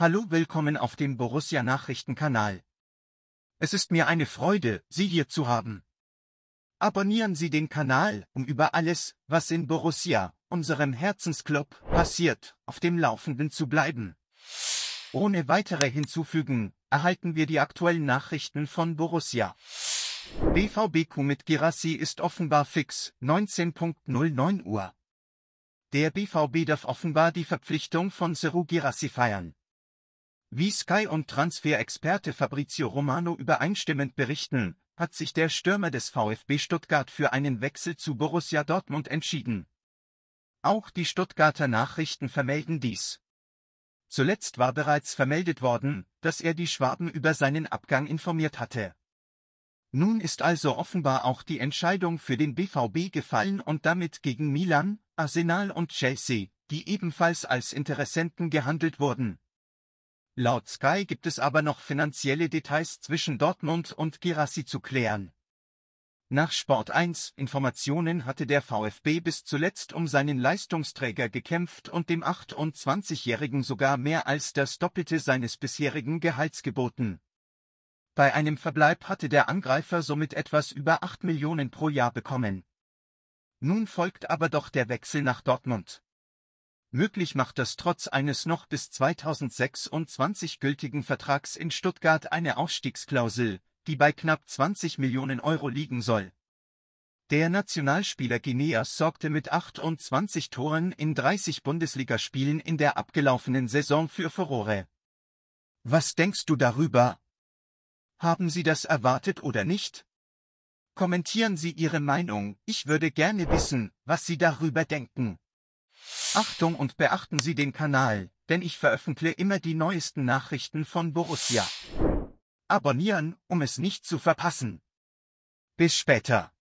Hallo, willkommen auf dem Borussia Nachrichtenkanal. Es ist mir eine Freude, Sie hier zu haben. Abonnieren Sie den Kanal, um über alles, was in Borussia, unserem Herzensclub, passiert, auf dem Laufenden zu bleiben. Ohne weitere hinzufügen, erhalten wir die aktuellen Nachrichten von Borussia. BVB Kuh mit Girassi ist offenbar fix, 19.09 Uhr. Der BVB darf offenbar die Verpflichtung von Seru Girassi feiern. Wie Sky und Transferexperte Fabrizio Romano übereinstimmend berichten, hat sich der Stürmer des VfB Stuttgart für einen Wechsel zu Borussia Dortmund entschieden. Auch die Stuttgarter Nachrichten vermelden dies. Zuletzt war bereits vermeldet worden, dass er die Schwaben über seinen Abgang informiert hatte. Nun ist also offenbar auch die Entscheidung für den BVB gefallen und damit gegen Milan, Arsenal und Chelsea, die ebenfalls als Interessenten gehandelt wurden. Laut Sky gibt es aber noch finanzielle Details zwischen Dortmund und Girassi zu klären. Nach Sport 1 Informationen hatte der VfB bis zuletzt um seinen Leistungsträger gekämpft und dem 28-Jährigen sogar mehr als das Doppelte seines bisherigen Gehalts geboten. Bei einem Verbleib hatte der Angreifer somit etwas über 8 Millionen pro Jahr bekommen. Nun folgt aber doch der Wechsel nach Dortmund möglich macht das trotz eines noch bis 2026 gültigen Vertrags in Stuttgart eine Ausstiegsklausel, die bei knapp 20 Millionen Euro liegen soll. Der Nationalspieler Guineas sorgte mit 28 Toren in 30 Bundesligaspielen in der abgelaufenen Saison für Furore. Was denkst du darüber? Haben Sie das erwartet oder nicht? Kommentieren Sie Ihre Meinung, ich würde gerne wissen, was Sie darüber denken. Achtung und beachten Sie den Kanal, denn ich veröffentliche immer die neuesten Nachrichten von Borussia. Abonnieren, um es nicht zu verpassen. Bis später.